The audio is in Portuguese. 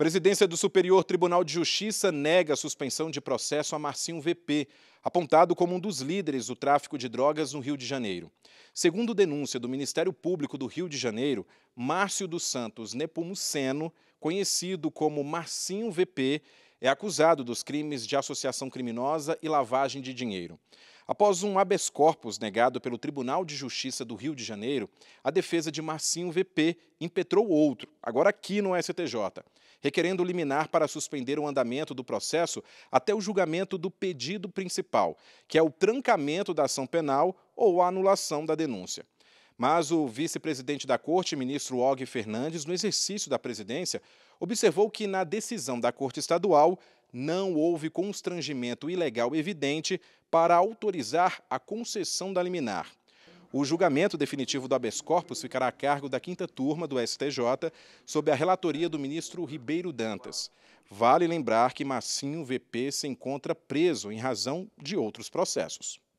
Presidência do Superior Tribunal de Justiça nega a suspensão de processo a Marcinho VP, apontado como um dos líderes do tráfico de drogas no Rio de Janeiro. Segundo denúncia do Ministério Público do Rio de Janeiro, Márcio dos Santos Nepomuceno, conhecido como Marcinho VP, é acusado dos crimes de associação criminosa e lavagem de dinheiro. Após um habeas corpus negado pelo Tribunal de Justiça do Rio de Janeiro, a defesa de Marcinho VP impetrou outro, agora aqui no STJ, requerendo liminar para suspender o andamento do processo até o julgamento do pedido principal, que é o trancamento da ação penal ou a anulação da denúncia. Mas o vice-presidente da Corte, ministro Og Fernandes, no exercício da presidência, observou que na decisão da Corte Estadual não houve constrangimento ilegal evidente para autorizar a concessão da liminar. O julgamento definitivo do habeas corpus ficará a cargo da quinta turma do STJ, sob a relatoria do ministro Ribeiro Dantas. Vale lembrar que Massinho VP se encontra preso em razão de outros processos.